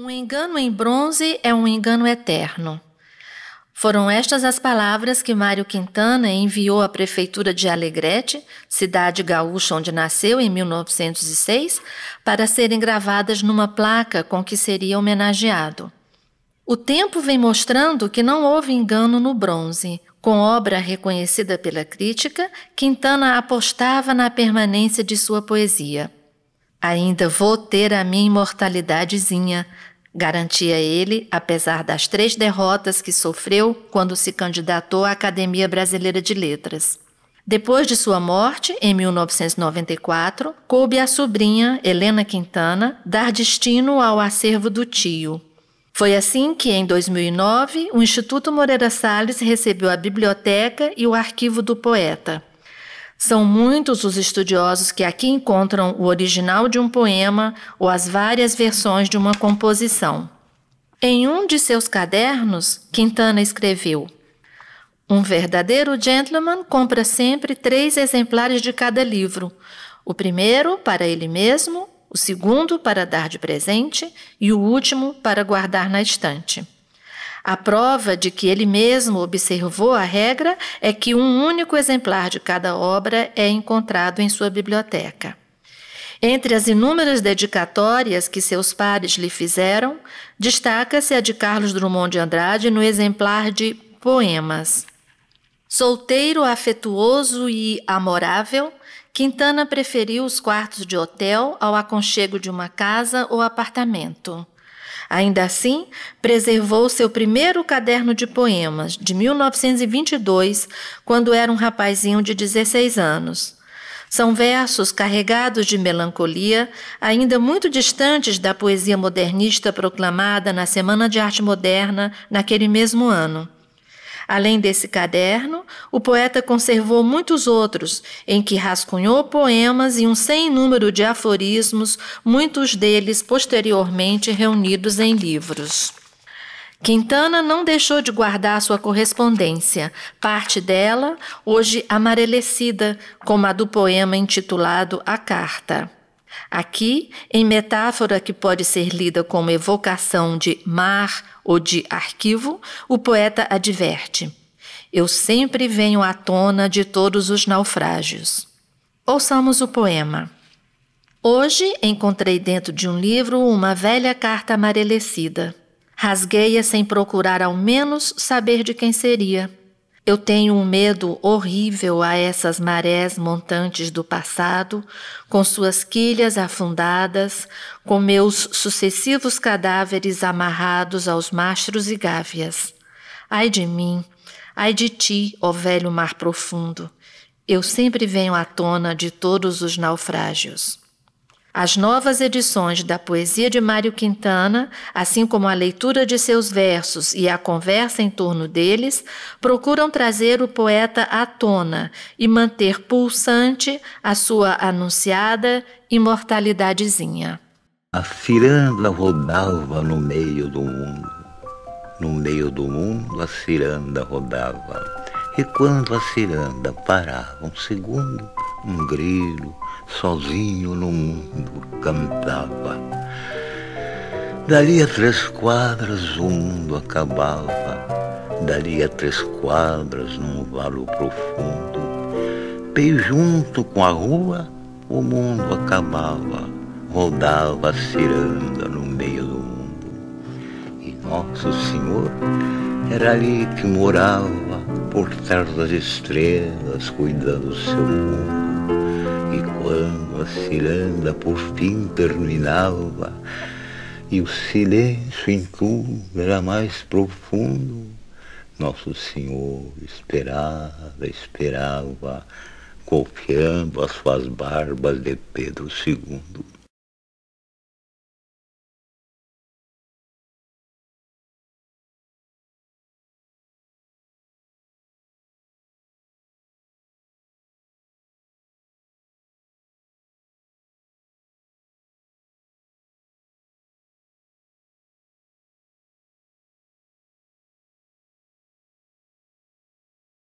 Um engano em bronze é um engano eterno. Foram estas as palavras que Mário Quintana enviou à prefeitura de Alegrete, cidade gaúcha onde nasceu em 1906, para serem gravadas numa placa com que seria homenageado. O tempo vem mostrando que não houve engano no bronze. Com obra reconhecida pela crítica, Quintana apostava na permanência de sua poesia. Ainda vou ter a minha imortalidadezinha, Garantia ele, apesar das três derrotas que sofreu quando se candidatou à Academia Brasileira de Letras. Depois de sua morte, em 1994, coube à sobrinha, Helena Quintana, dar destino ao acervo do tio. Foi assim que, em 2009, o Instituto Moreira Salles recebeu a biblioteca e o arquivo do poeta. São muitos os estudiosos que aqui encontram o original de um poema ou as várias versões de uma composição. Em um de seus cadernos, Quintana escreveu: Um verdadeiro gentleman compra sempre três exemplares de cada livro: o primeiro para ele mesmo, o segundo para dar de presente e o último para guardar na estante. A prova de que ele mesmo observou a regra é que um único exemplar de cada obra é encontrado em sua biblioteca. Entre as inúmeras dedicatórias que seus pares lhe fizeram, destaca-se a de Carlos Drummond de Andrade no exemplar de Poemas. Solteiro, afetuoso e amorável, Quintana preferiu os quartos de hotel ao aconchego de uma casa ou apartamento. Ainda assim, preservou seu primeiro caderno de poemas, de 1922, quando era um rapazinho de 16 anos. São versos carregados de melancolia, ainda muito distantes da poesia modernista proclamada na Semana de Arte Moderna naquele mesmo ano. Além desse caderno, o poeta conservou muitos outros, em que rascunhou poemas e um sem número de aforismos, muitos deles posteriormente reunidos em livros. Quintana não deixou de guardar sua correspondência, parte dela hoje amarelecida, como a do poema intitulado A Carta. Aqui, em metáfora que pode ser lida como evocação de mar ou de arquivo, o poeta adverte: Eu sempre venho à tona de todos os naufrágios. Ouçamos o poema. Hoje encontrei dentro de um livro uma velha carta amarelecida. Rasguei-a sem procurar ao menos saber de quem seria. Eu tenho um medo horrível a essas marés montantes do passado, com suas quilhas afundadas, com meus sucessivos cadáveres amarrados aos mastros e gávias. Ai de mim, ai de ti, ó velho mar profundo. Eu sempre venho à tona de todos os naufrágios. As novas edições da poesia de Mário Quintana, assim como a leitura de seus versos e a conversa em torno deles, procuram trazer o poeta à tona e manter pulsante a sua anunciada imortalidadezinha. A ciranda rodava no meio do mundo, no meio do mundo a ciranda rodava. E quando a ciranda parava um segundo, um grilo, sozinho no mundo cantava. Dali a três quadras o mundo acabava, dali a três quadras num valo profundo, bem junto com a rua o mundo acabava, rodava a ciranda no meio do mundo. E Nosso Senhor era ali que morava, por trás das estrelas, cuidando do seu mundo voando, vacilando, por fim terminava. E o silêncio em tudo era mais profundo. Nosso Senhor esperava, esperava, golpeando as suas barbas de Pedro II.